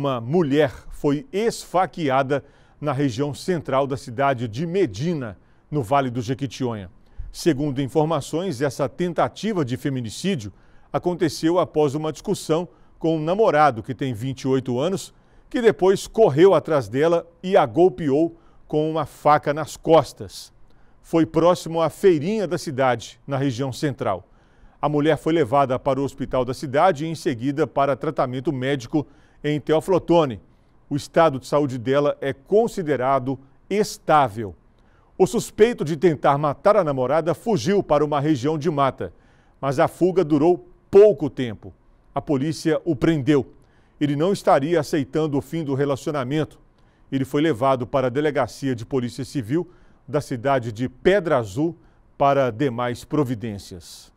Uma mulher foi esfaqueada na região central da cidade de Medina, no Vale do Jequitinhonha. Segundo informações, essa tentativa de feminicídio aconteceu após uma discussão com um namorado que tem 28 anos, que depois correu atrás dela e a golpeou com uma faca nas costas. Foi próximo à feirinha da cidade, na região central. A mulher foi levada para o hospital da cidade e em seguida para tratamento médico em Teófilo Otoni. O estado de saúde dela é considerado estável. O suspeito de tentar matar a namorada fugiu para uma região de mata, mas a fuga durou pouco tempo. A polícia o prendeu. Ele não estaria aceitando o fim do relacionamento. Ele foi levado para a delegacia de polícia civil da cidade de Pedra Azul para demais providências.